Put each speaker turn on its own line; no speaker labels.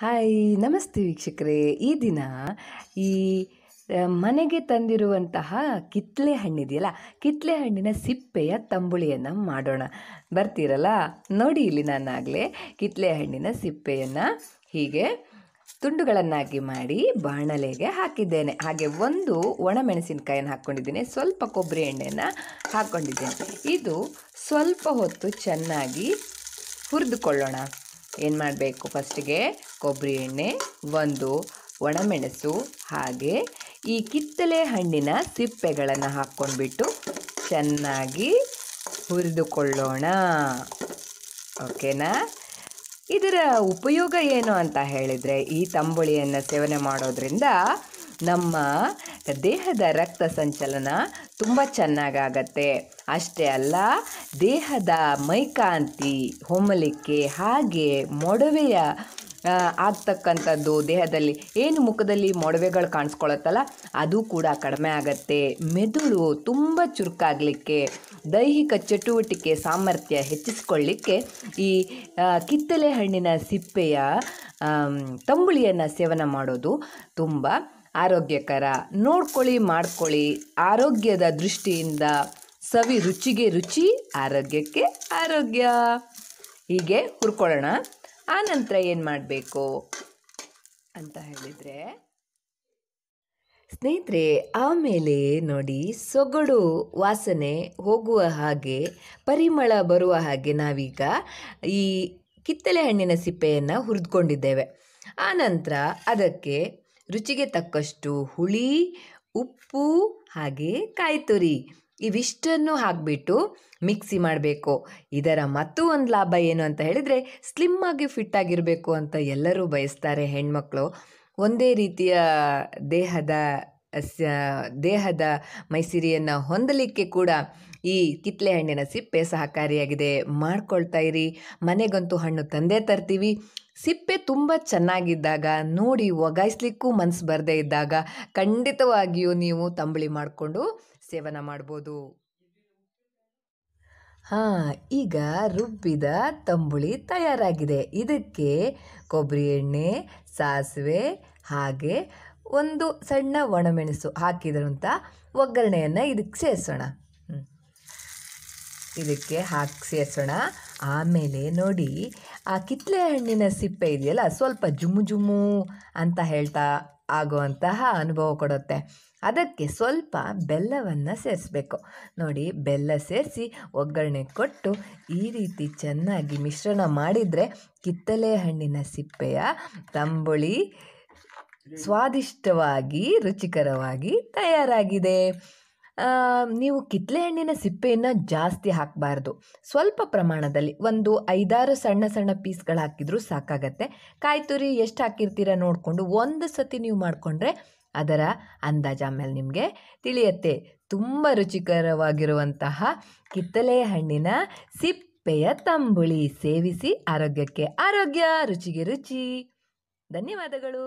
hi ನಮಸ್ತೆ ವೀಕ್ಷಕರೇ ಈ ದಿನ ಈ ಮನೆಗೆ ತಂದಿರುವಂತಹ ಕಿತ್ತಲೆ ಹಣ್ಣಿದೆಯಲ್ಲ ಕಿತ್ತಲೆ ಹಣ್ಣಿನ ಸಿಪ್ಪೆಯ ತಂಬುಳಿಯನ್ನು ಮಾಡೋಣ ಬರ್ತೀರಲ್ಲ ನೋಡಿ ಇಲ್ಲಿ ನಾನಾಗಲೇ ಕಿತ್ತಲೆ ಹಣ್ಣಿನ ಸಿಪ್ಪೆಯನ್ನು ಹೀಗೆ ತುಂಡುಗಳನ್ನಾಗಿ ಮಾಡಿ ಬಾಣಲೆಗೆ ಹಾಕಿದ್ದೇನೆ ಹಾಗೆ ಒಂದು ಒಣಮೆಣಸಿನಕಾಯನ್ನು ಹಾಕ್ಕೊಂಡಿದ್ದೀನಿ ಸ್ವಲ್ಪ ಕೊಬ್ಬರಿ ಎಣ್ಣೆಯನ್ನು ಹಾಕ್ಕೊಂಡಿದ್ದೇನೆ ಇದು ಸ್ವಲ್ಪ ಹೊತ್ತು ಚೆನ್ನಾಗಿ ಹುರಿದುಕೊಳ್ಳೋಣ ಏನು ಮಾಡಬೇಕು ಫಸ್ಟಿಗೆ ಕೊಬ್ಬರಿ ಎಣ್ಣೆ ಒಂದು ಒಣಮೆಣಸು ಹಾಗೆ ಈ ಕಿತ್ತಲೆ ಹಣ್ಣಿನ ಸಿಪ್ಪೆಗಳನ್ನು ಹಾಕ್ಕೊಂಡ್ಬಿಟ್ಟು ಚೆನ್ನಾಗಿ ಹುರಿದುಕೊಳ್ಳೋಣ ಓಕೆನಾ ಇದರ ಉಪಯೋಗ ಏನು ಅಂತ ಹೇಳಿದರೆ ಈ ತಂಬುಳಿಯನ್ನು ಸೇವನೆ ಮಾಡೋದ್ರಿಂದ ನಮ್ಮ ದೇಹದ ರಕ್ತ ಸಂಚಲನ ತುಂಬ ಚೆನ್ನಾಗಾಗತ್ತೆ ಅಷ್ಟೇ ಅಲ್ಲ ದೇಹದ ಮೈಕಾಂತಿ ಹೊಮ್ಮಲಿಕ್ಕೆ ಹಾಗೆ ಮೊಡವೆಯ ಆಗ್ತಕ್ಕಂಥದ್ದು ದೇಹದಲ್ಲಿ ಏನು ಮುಖದಲ್ಲಿ ಮೊಡವೆಗಳು ಕಾಣಿಸ್ಕೊಳತ್ತಲ್ಲ ಅದು ಕೂಡ ಕಡಿಮೆ ಆಗತ್ತೆ ಮೆದುಳು ತುಂಬ ಚುರುಕಾಗಲಿಕ್ಕೆ ದೈಹಿಕ ಚಟುವಟಿಕೆ ಸಾಮರ್ಥ್ಯ ಹೆಚ್ಚಿಸ್ಕೊಳ್ಳಿಕ್ಕೆ ಈ ಕಿತ್ತಲೆ ಹಣ್ಣಿನ ಸಿಪ್ಪೆಯ ತಂಬುಳಿಯನ್ನು ಸೇವನೆ ಮಾಡೋದು ತುಂಬ ಆರೋಗ್ಯಕರ ನೋಡ್ಕೊಳ್ಳಿ ಮಾಡ್ಕೊಳ್ಳಿ ಆರೋಗ್ಯದ ದೃಷ್ಟಿಯಿಂದ ಸವಿ ರುಚಿಗೆ ರುಚಿ ಆರೋಗ್ಯಕ್ಕೆ ಆರೋಗ್ಯ ಹೀಗೆ ಹುರ್ಕೊಳ್ಳೋಣ ಆನಂತರ ಏನು ಮಾಡಬೇಕು ಅಂತ ಹೇಳಿದರೆ ಸ್ನೇಹಿತರೆ ಆಮೇಲೆ ನೋಡಿ ಸೊಗಡು ವಾಸನೆ ಹೋಗುವ ಹಾಗೆ ಪರಿಮಳ ಬರುವ ಹಾಗೆ ನಾವೀಗ ಈ ಕಿತ್ತಲೆ ಹಣ್ಣಿನ ಸಿಪ್ಪೆಯನ್ನು ಹುರಿದುಕೊಂಡಿದ್ದೇವೆ ಆನಂತರ ಅದಕ್ಕೆ ರುಚಿಗೆ ತಕ್ಕಷ್ಟು ಹುಳಿ ಉಪ್ಪು ಹಾಗೆ ತುರಿ ಇವಿಷ್ಟನ್ನು ಹಾಕಿಬಿಟ್ಟು ಮಿಕ್ಸಿ ಮಾಡಬೇಕು ಇದರ ಮತ್ತು ಒಂದು ಲಾಭ ಏನು ಅಂತ ಹೇಳಿದರೆ ಸ್ಲಿಮ್ ಆಗಿ ಫಿಟ್ ಆಗಿರಬೇಕು ಅಂತ ಎಲ್ಲರೂ ಬಯಸ್ತಾರೆ ಹೆಣ್ಮಕ್ಳು ಒಂದೇ ರೀತಿಯ ದೇಹದ ಸ ದೇಹದ ಮೈಸಿರಿಯನ್ನು ಹೊಂದಲಿಕ್ಕೆ ಕೂಡ ಈ ಕಿತ್ತಲೆ ಹಣ್ಣಿನ ಸಿಪ್ಪೆ ಸಹಕಾರಿಯಾಗಿದೆ ಮಾಡ್ಕೊಳ್ತಾ ಇರಿ ಮನೆಗಂತೂ ಹಣ್ಣು ತಂದೇ ತರ್ತೀವಿ ಸಿಪ್ಪೆ ತುಂಬ ಚೆನ್ನಾಗಿದ್ದಾಗ ನೋಡಿ ಒಗಾಯಿಸ್ಲಿಕ್ಕೂ ಮನಸ್ಸು ಬರದೇ ಇದ್ದಾಗ ಖಂಡಿತವಾಗಿಯೂ ನೀವು ತಂಬಳಿ ಮಾಡಿಕೊಂಡು ಸೇವನ ಮಾಡ್ಬೋದು ಹಾಂ ಈಗ ರುಬ್ಬಿದ ತಂಬುಳಿ ತಯಾರಾಗಿದೆ ಇದಕ್ಕೆ ಕೊಬ್ಬರಿ ಎಣ್ಣೆ ಸಾಸಿವೆ ಹಾಗೆ ಒಂದು ಸಣ್ಣ ಒಣಮೆಣಸು ಅಂತ ಒಗ್ಗರಣೆಯನ್ನು ಇದಕ್ಕೆ ಸೇರಿಸೋಣ ಇದಕ್ಕೆ ಹಾಕಿ ಸೇರಿಸೋಣ ಆಮೇಲೆ ನೋಡಿ ಆ ಕಿತ್ತಲೆ ಹಣ್ಣಿನ ಸಿಪ್ಪೆ ಇದೆಯಲ್ಲ ಸ್ವಲ್ಪ ಜುಮು ಜುಮು ಅಂತ ಹೇಳ್ತಾ ಆಗುವಂತಹ ಅನುಭವ ಕೊಡುತ್ತೆ ಅದಕ್ಕೆ ಸ್ವಲ್ಪ ಬೆಲ್ಲವನ್ನು ಸೇರಿಸಬೇಕು ನೋಡಿ ಬೆಲ್ಲ ಸೇರಿಸಿ ಒಗ್ಗರಣೆ ಕೊಟ್ಟು ಈ ರೀತಿ ಚೆನ್ನಾಗಿ ಮಿಶ್ರಣ ಮಾಡಿದರೆ ಕಿತ್ತಲೆ ಹಣ್ಣಿನ ಸಿಪ್ಪೆಯ ತಂಬುಳಿ ಸ್ವಾದಿಷ್ಟವಾಗಿ ರುಚಿಕರವಾಗಿ ತಯಾರಾಗಿದೆ ನೀವು ಕಿತ್ತಲೆ ಹಣ್ಣಿನ ಸಿಪ್ಪೆಯನ್ನು ಜಾಸ್ತಿ ಹಾಕಬಾರ್ದು ಸ್ವಲ್ಪ ಪ್ರಮಾಣದಲ್ಲಿ ಒಂದು ಐದಾರು ಸಣ್ಣ ಸಣ್ಣ ಪೀಸ್ಗಳು ಹಾಕಿದರೂ ಸಾಕಾಗತ್ತೆ ಕಾಯಿ ತುರಿ ಎಷ್ಟು ಹಾಕಿರ್ತೀರ ನೋಡಿಕೊಂಡು ಒಂದು ಸತಿ ನೀವು ಮಾಡಿಕೊಂಡ್ರೆ ಅದರ ಅಂದಾಜ ಆಮೇಲೆ ನಿಮಗೆ ತಿಳಿಯತ್ತೆ ತುಂಬ ರುಚಿಕರವಾಗಿರುವಂತಹ ಕಿತ್ತಲೆ ಹಣ್ಣಿನ ಸಿಪ್ಪೆಯ ತಂಬುಳಿ ಸೇವಿಸಿ ಆರೋಗ್ಯಕ್ಕೆ ಆರೋಗ್ಯ ರುಚಿಗೆ ರುಚಿ ಧನ್ಯವಾದಗಳು